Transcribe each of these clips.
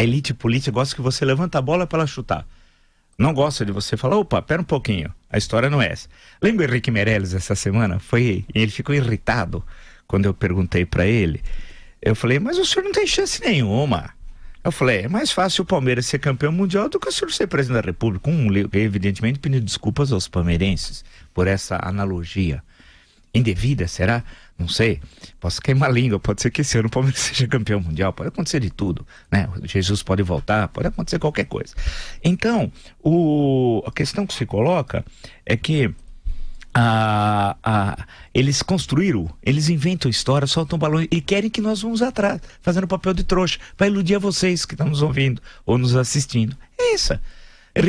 A elite política gosta que você levanta a bola para ela chutar. Não gosta de você falar, opa, pera um pouquinho, a história não é essa. Lembra o Henrique Meirelles essa semana? Foi, ele ficou irritado quando eu perguntei para ele. Eu falei, mas o senhor não tem chance nenhuma. Eu falei, é mais fácil o Palmeiras ser campeão mundial do que o senhor ser presidente da República. Um, evidentemente, pedindo desculpas aos palmeirenses por essa analogia indevida, será? Não sei. Posso queimar a língua, pode ser que esse ano o Palmeiras seja campeão mundial, pode acontecer de tudo, né? Jesus pode voltar, pode acontecer qualquer coisa. Então, o, a questão que se coloca é que a, a, eles construíram, eles inventam história, soltam balões e querem que nós vamos atrás, fazendo papel de trouxa, para iludir a vocês que estão nos ouvindo ou nos assistindo. É isso.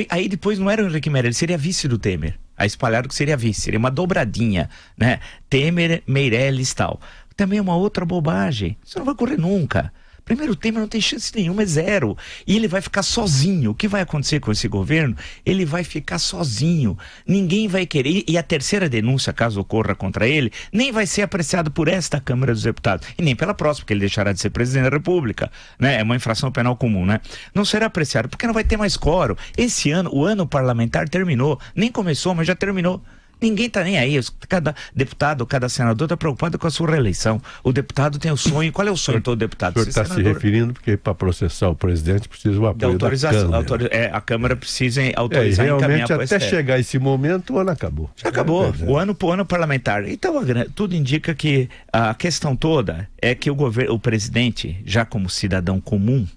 Aí depois não era o Henrique Meira, ele seria vice do Temer a espalhar o que seria vice, seria uma dobradinha, né? Temer, Meirelles tal. Também é uma outra bobagem. Isso não vai correr nunca. Primeiro Temer não tem chance nenhuma, é zero. E ele vai ficar sozinho. O que vai acontecer com esse governo? Ele vai ficar sozinho. Ninguém vai querer. E a terceira denúncia, caso ocorra contra ele, nem vai ser apreciado por esta Câmara dos Deputados. E nem pela próxima, porque ele deixará de ser presidente da República. Né? É uma infração penal comum, né? Não será apreciado, porque não vai ter mais coro. Esse ano, o ano parlamentar terminou. Nem começou, mas já terminou. Ninguém está nem aí. Cada deputado, cada senador está preocupado com a sua reeleição. O deputado tem o sonho. Qual é o sonho de todo deputado? O senhor está se referindo porque para processar o presidente precisa o apoio da Câmara. Autor... É, a Câmara precisa autorizar é, e realmente até chegar esse momento o ano acabou. Já acabou. É o ano o ano parlamentar. Então tudo indica que a questão toda é que o governo, o presidente, já como cidadão comum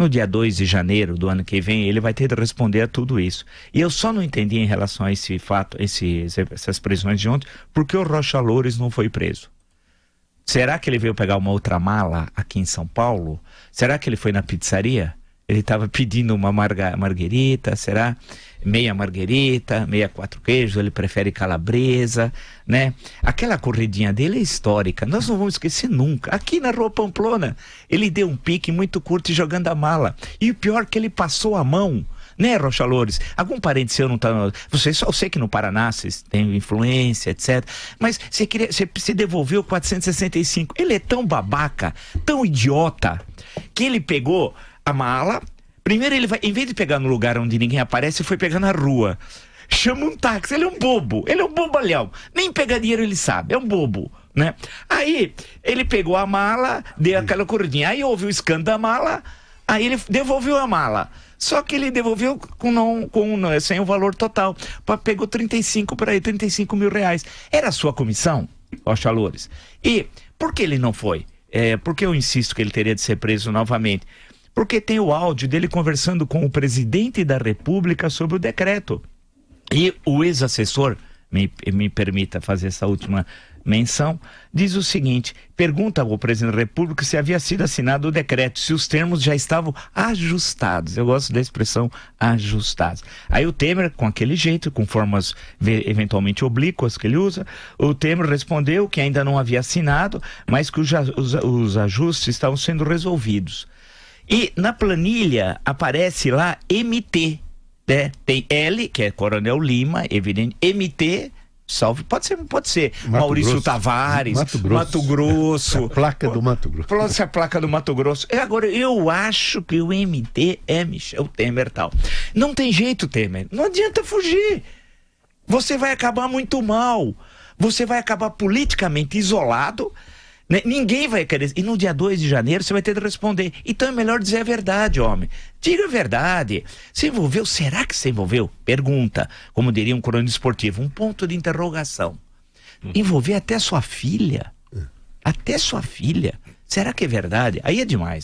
no dia 2 de janeiro do ano que vem, ele vai ter de responder a tudo isso. E eu só não entendi em relação a esse fato, esse, essas prisões de ontem, porque o Rocha Loures não foi preso. Será que ele veio pegar uma outra mala aqui em São Paulo? Será que ele foi na pizzaria? Ele estava pedindo uma marga, marguerita, será? Meia marguerita, meia quatro queijos, ele prefere calabresa, né? Aquela corridinha dele é histórica, nós não vamos esquecer nunca. Aqui na Rua Pamplona, ele deu um pique muito curto jogando a mala. E o pior é que ele passou a mão né, Rocha Lores? Algum parente seu não está. Você só sei que no Paraná vocês têm influência, etc. Mas você queria, você, você devolveu 465. Ele é tão babaca, tão idiota, que ele pegou a mala. Primeiro ele vai, em vez de pegar no lugar onde ninguém aparece, foi pegar na rua. Chama um táxi, ele é um bobo, ele é um bobalhão. Nem pegar dinheiro ele sabe, é um bobo. Né? Aí ele pegou a mala, deu aquela corridinha. Aí houve o escândalo da mala, aí ele devolveu a mala. Só que ele devolveu com não, com não, é sem o valor total. Pegou 35 para aí, 35 mil reais. Era a sua comissão, ó Chalores. E por que ele não foi? É, porque eu insisto que ele teria de ser preso novamente. Porque tem o áudio dele conversando com o presidente da República sobre o decreto. E o ex-assessor, me, me permita fazer essa última menção, diz o seguinte: pergunta ao presidente da República se havia sido assinado o decreto, se os termos já estavam ajustados. Eu gosto da expressão ajustados. Aí o Temer, com aquele jeito, com formas eventualmente oblíquas que ele usa, o Temer respondeu que ainda não havia assinado, mas que os, os, os ajustes estavam sendo resolvidos. E na planilha aparece lá MT, né? Tem L, que é Coronel Lima, evidente, MT, Salve, pode ser, pode ser. Mato Maurício Grosso. Tavares, Mato Grosso. Mato Grosso. placa do Mato Grosso. Pode a placa do Mato Grosso. E é, agora, eu acho que o MT é Michel Temer tal. Não tem jeito, Temer. Não adianta fugir. Você vai acabar muito mal. Você vai acabar politicamente isolado né? Ninguém vai querer. E no dia 2 de janeiro você vai ter de responder. Então é melhor dizer a verdade, homem. Diga a verdade. Se envolveu? Será que se envolveu? Pergunta. Como diria um coronel esportivo, um ponto de interrogação. Hum. Envolver até sua filha? É. Até sua filha? Será que é verdade? Aí é demais.